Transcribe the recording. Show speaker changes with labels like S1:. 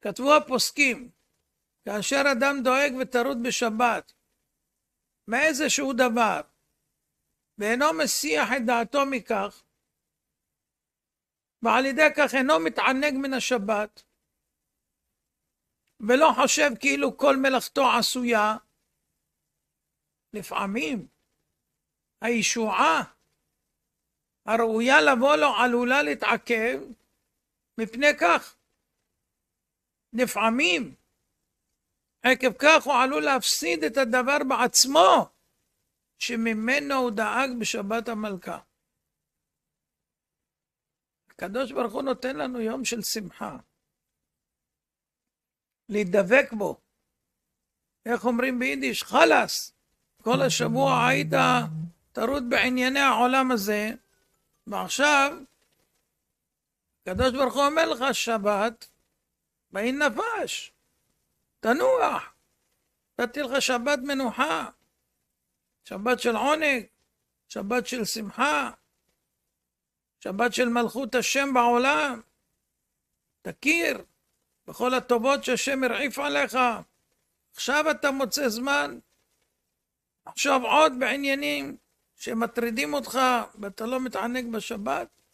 S1: כתבו הפוסקים, כאשר אדם דואג וטרוד בשבת, מאיזשהו דבר, ואינו מסיח את דעתו מכך, ועל ידי כך אינו מתענג מן השבת, ולא חושב כאילו כל מלאכתו עשויה, לפעמים הישועה הראויה לבוא לו עלולה להתעכב מפני כך. נפעמים. עקב כך הוא עלול להפסיד את הדבר בעצמו, שממנו הוא דאג בשבת המלכה. הקדוש ברוך הוא נותן לנו יום של שמחה. להידבק בו. איך אומרים ביידיש? חלאס. כל השבוע היית טרוד בענייני העולם הזה, ועכשיו, הקדוש ברוך הוא אומר לך, שבת, ואין נפש, תנוח, נתתי לך שבת מנוחה, שבת של עונג, שבת של שמחה, שבת של מלכות השם בעולם. תכיר בכל הטובות שהשם הרעיף עליך. עכשיו אתה מוצא זמן לחשוב עוד בעניינים שמטרידים אותך ואתה לא מתענג בשבת.